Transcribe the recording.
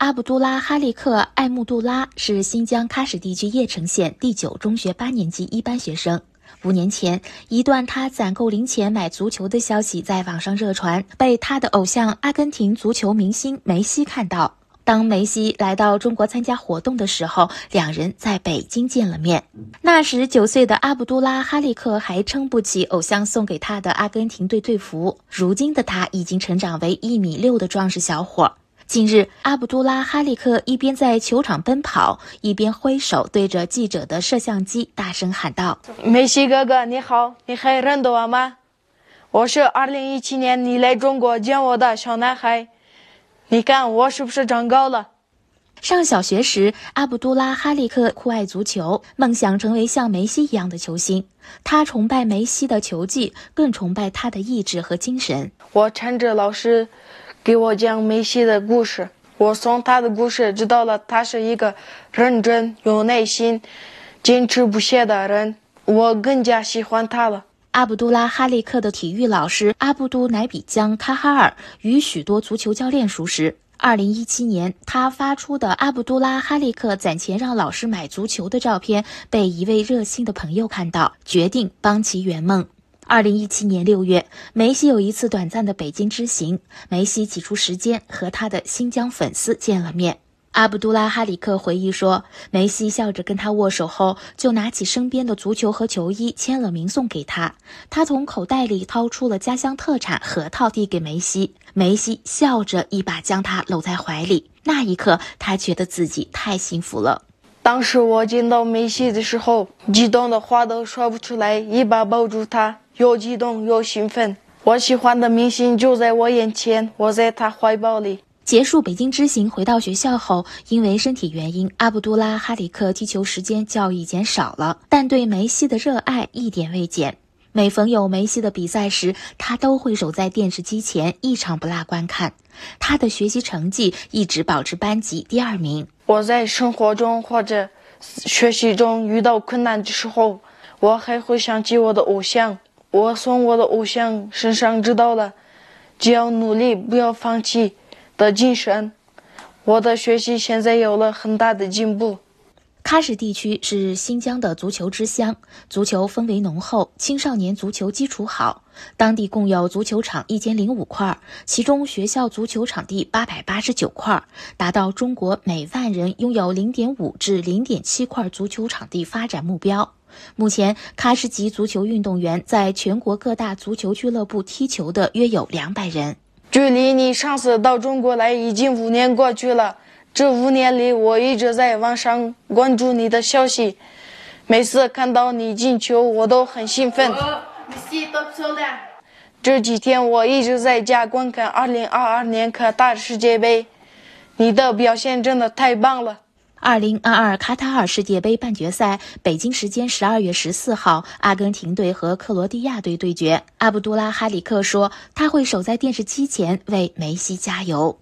阿卜杜拉·哈利克·艾木杜拉是新疆喀什地区叶城县第九中学八年级一班学生。五年前，一段他攒够零钱买足球的消息在网上热传，被他的偶像阿根廷足球明星梅西看到。当梅西来到中国参加活动的时候，两人在北京见了面。那时九岁的阿卜杜拉·哈利克还撑不起偶像送给他的阿根廷队队服。如今的他已经成长为一米六的壮实小伙。近日，阿卜杜拉·哈利克一边在球场奔跑，一边挥手对着记者的摄像机大声喊道：“梅西哥哥，你好，你还认得我吗？我是2017年你来中国见我的小男孩。你看我是不是长高了？”上小学时，阿卜杜拉·哈利克酷爱足球，梦想成为像梅西一样的球星。他崇拜梅西的球技，更崇拜他的意志和精神。我缠着老师。给我讲梅西的故事。我从他的故事知道了他是一个认真、有耐心、坚持不懈的人，我更加喜欢他了。阿卜杜拉哈利克的体育老师阿卜杜乃比江卡哈尔与许多足球教练熟识。2017年，他发出的阿卜杜拉哈利克攒钱让老师买足球的照片被一位热心的朋友看到，决定帮其圆梦。二零一七年六月，梅西有一次短暂的北京之行。梅西挤出时间和他的新疆粉丝见了面。阿卜杜拉哈里克回忆说，梅西笑着跟他握手后，就拿起身边的足球和球衣签了名送给他。他从口袋里掏出了家乡特产核桃递给梅西，梅西笑着一把将他搂在怀里。那一刻，他觉得自己太幸福了。当时我见到梅西的时候，激动的话都说不出来，一把抱住他。又激动又兴奋，我喜欢的明星就在我眼前，我在他怀抱里。结束北京之行，回到学校后，因为身体原因，阿卜杜拉哈里克踢球时间较以前少了，但对梅西的热爱一点未减。每逢有梅西的比赛时，他都会守在电视机前，一场不落观看。他的学习成绩一直保持班级第二名。我在生活中或者学习中遇到困难的时候，我还会想起我的偶像。我从我的偶像身上知道了，只要努力，不要放弃的精神。我的学习现在有了很大的进步。喀什地区是新疆的足球之乡，足球氛围浓厚，青少年足球基础好。当地共有足球场一千零五块，其中学校足球场地八百八十九块，达到中国每万人拥有零点五至零点七块足球场地发展目标。目前，喀什籍足球运动员在全国各大足球俱乐部踢球的约有两百人。距离你上次到中国来已经五年过去了。这五年里，我一直在网上关注你的消息，每次看到你进球，我都很兴奋。这几天我一直在家观看2022年卡塔尔世界杯，你的表现真的太棒了。二零二二卡塔尔世界杯半决赛，北京时间十二月十四号，阿根廷队和克罗地亚队对决。阿卜杜拉·哈里克说，他会守在电视机前为梅西加油。